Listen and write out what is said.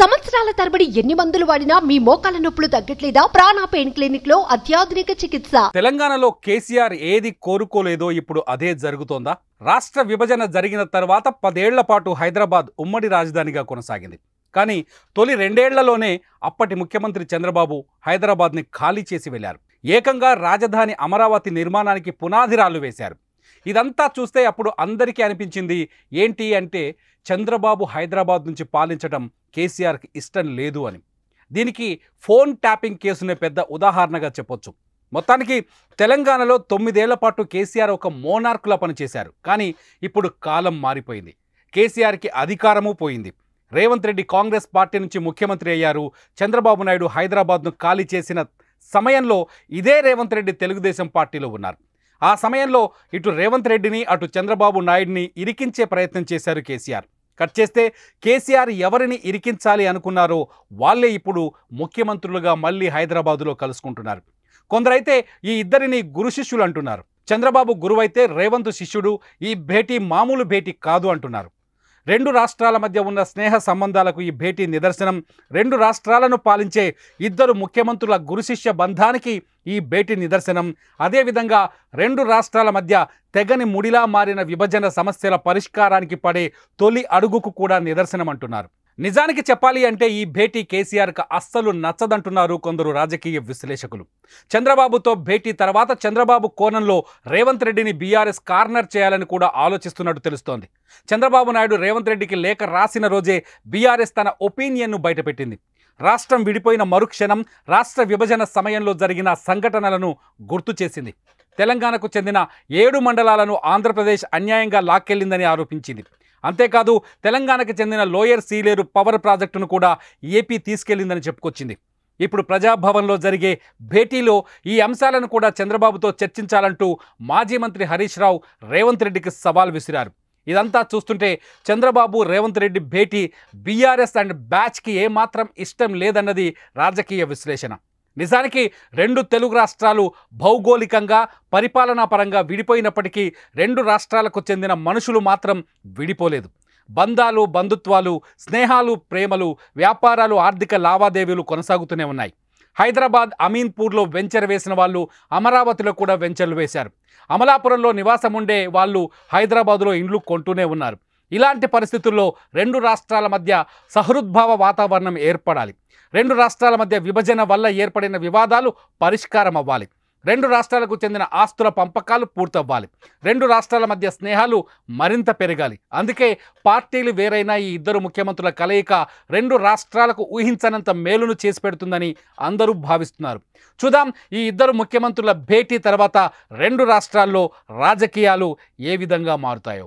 సంవత్సరాల తరబడి ఎన్ని మందులు వాడినా మీ మోకాల నొప్పులు తగ్గట్లేదా ప్రాణ పెయిన్ క్లినిక్ లో అత్యాధునిక చికిత్స తెలంగాణలో కేసీఆర్ ఏది కోరుకోలేదో ఇప్పుడు అదే జరుగుతోందా రాష్ట్ర విభజన జరిగిన తర్వాత పదేళ్ల పాటు హైదరాబాద్ ఉమ్మడి రాజధానిగా కొనసాగింది కానీ తొలి రెండేళ్లలోనే అప్పటి ముఖ్యమంత్రి చంద్రబాబు హైదరాబాద్ని ఖాళీ చేసి వెళ్లారు ఏకంగా రాజధాని అమరావతి నిర్మాణానికి పునాదిరాలు వేశారు ఇదంతా చూస్తే అప్పుడు అందరికీ అనిపించింది ఏంటి అంటే చంద్రబాబు హైదరాబాద్ నుంచి పాలించడం కేసీఆర్కి ఇష్టం లేదు అని దీనికి ఫోన్ ట్యాపింగ్ కేసునే పెద్ద ఉదాహరణగా చెప్పొచ్చు మొత్తానికి తెలంగాణలో తొమ్మిదేళ్ల పాటు కేసీఆర్ ఒక మోనార్కులా పనిచేశారు కానీ ఇప్పుడు కాలం మారిపోయింది కేసీఆర్కి అధికారము పోయింది రేవంత్ రెడ్డి కాంగ్రెస్ పార్టీ నుంచి ముఖ్యమంత్రి అయ్యారు చంద్రబాబు నాయుడు హైదరాబాద్ను ఖాళీ చేసిన సమయంలో ఇదే రేవంత్ రెడ్డి తెలుగుదేశం పార్టీలో ఉన్నారు ఆ సమయంలో ఇటు రేవంత్ రెడ్డిని అటు చంద్రబాబు నాయుడిని ఇరికించే ప్రయత్నం చేశారు కేసీఆర్ కట్ చేస్తే కేసీఆర్ ఎవరిని ఇరికించాలి అనుకున్నారో వాళ్లే ఇప్పుడు ముఖ్యమంత్రులుగా మళ్లీ హైదరాబాదులో కలుసుకుంటున్నారు కొందరైతే ఈ ఇద్దరిని గురు శిష్యులు అంటున్నారు చంద్రబాబు గురువైతే రేవంత్ శిష్యుడు ఈ భేటీ మామూలు భేటీ కాదు అంటున్నారు రెండు రాష్ట్రాల మధ్య ఉన్న స్నేహ సంబంధాలకు ఈ భేటీ నిదర్శనం రెండు రాష్ట్రాలను పాలించే ఇద్దరు ముఖ్యమంత్రుల గురుశిష్య బంధానికి ఈ భేటీ నిదర్శనం అదేవిధంగా రెండు రాష్ట్రాల మధ్య తెగని ముడిలా మారిన విభజన సమస్యల పరిష్కారానికి పడే తొలి అడుగుకు కూడా నిదర్శనం అంటున్నారు నిజానికి చెప్పాలి అంటే ఈ భేటీ కేసీఆర్కు అస్సలు నచ్చదంటున్నారు కొందరు రాజకీయ విశ్లేషకులు చంద్రబాబుతో భేటీ తర్వాత చంద్రబాబు కోణంలో రేవంత్ రెడ్డిని బీఆర్ఎస్ కార్నర్ చేయాలని కూడా ఆలోచిస్తున్నట్టు తెలుస్తోంది చంద్రబాబు నాయుడు రేవంత్ రెడ్డికి లేఖ రాసిన రోజే బీఆర్ఎస్ తన ఒపీనియన్ను బయటపెట్టింది రాష్ట్రం విడిపోయిన మరుక్షణం రాష్ట్ర విభజన సమయంలో జరిగిన సంఘటనలను గుర్తు చేసింది తెలంగాణకు చెందిన ఏడు మండలాలను ఆంధ్రప్రదేశ్ అన్యాయంగా లాక్కెళ్లిందని ఆరోపించింది అంతేకాదు తెలంగాణకు చెందిన లోయర్ సీలేరు పవర్ ప్రాజెక్టును కూడా ఏపీ తీసుకెళ్లిందని చెప్పుకొచ్చింది ఇప్పుడు ప్రజాభవన్లో జరిగే భేటీలో ఈ అంశాలను కూడా చంద్రబాబుతో చర్చించాలంటూ మాజీ మంత్రి హరీష్ రావు రేవంత్ రెడ్డికి సవాల్ విసిరారు ఇదంతా చూస్తుంటే చంద్రబాబు రేవంత్ రెడ్డి భేటీ బీఆర్ఎస్ అండ్ బ్యాచ్కి ఏమాత్రం ఇష్టం లేదన్నది రాజకీయ విశ్లేషణ నిజానికి రెండు తెలుగు రాష్ట్రాలు భౌగోళికంగా పరిపాలనా పరంగా విడిపోయినప్పటికీ రెండు రాష్ట్రాలకు చెందిన మనుషులు మాత్రం విడిపోలేదు బంధాలు బంధుత్వాలు స్నేహాలు ప్రేమలు వ్యాపారాలు ఆర్థిక లావాదేవీలు కొనసాగుతూనే ఉన్నాయి హైదరాబాద్ అమీన్పూర్లో వెంచర్ వేసిన వాళ్ళు అమరావతిలో కూడా వెంచర్లు వేశారు అమలాపురంలో నివాసం ఉండే వాళ్ళు హైదరాబాదులో ఇండ్లు కొంటూనే ఉన్నారు ఇలాంటి పరిస్థితుల్లో రెండు రాష్ట్రాల మధ్య సహృద్భావ వాతావరణం ఏర్పడాలి రెండు రాష్ట్రాల మధ్య విభజన వల్ల ఏర్పడిన వివాదాలు పరిష్కారం అవ్వాలి రెండు రాష్ట్రాలకు చెందిన ఆస్తుల పంపకాలు పూర్తవ్వాలి రెండు రాష్ట్రాల మధ్య స్నేహాలు మరింత పెరగాలి అందుకే పార్టీలు వేరైన ఈ ఇద్దరు ముఖ్యమంత్రుల కలయిక రెండు రాష్ట్రాలకు ఊహించనంత మేలును చేసి పెడుతుందని అందరూ భావిస్తున్నారు చూద్దాం ఈ ఇద్దరు ముఖ్యమంత్రుల భేటీ తర్వాత రెండు రాష్ట్రాల్లో రాజకీయాలు ఏ విధంగా మారుతాయో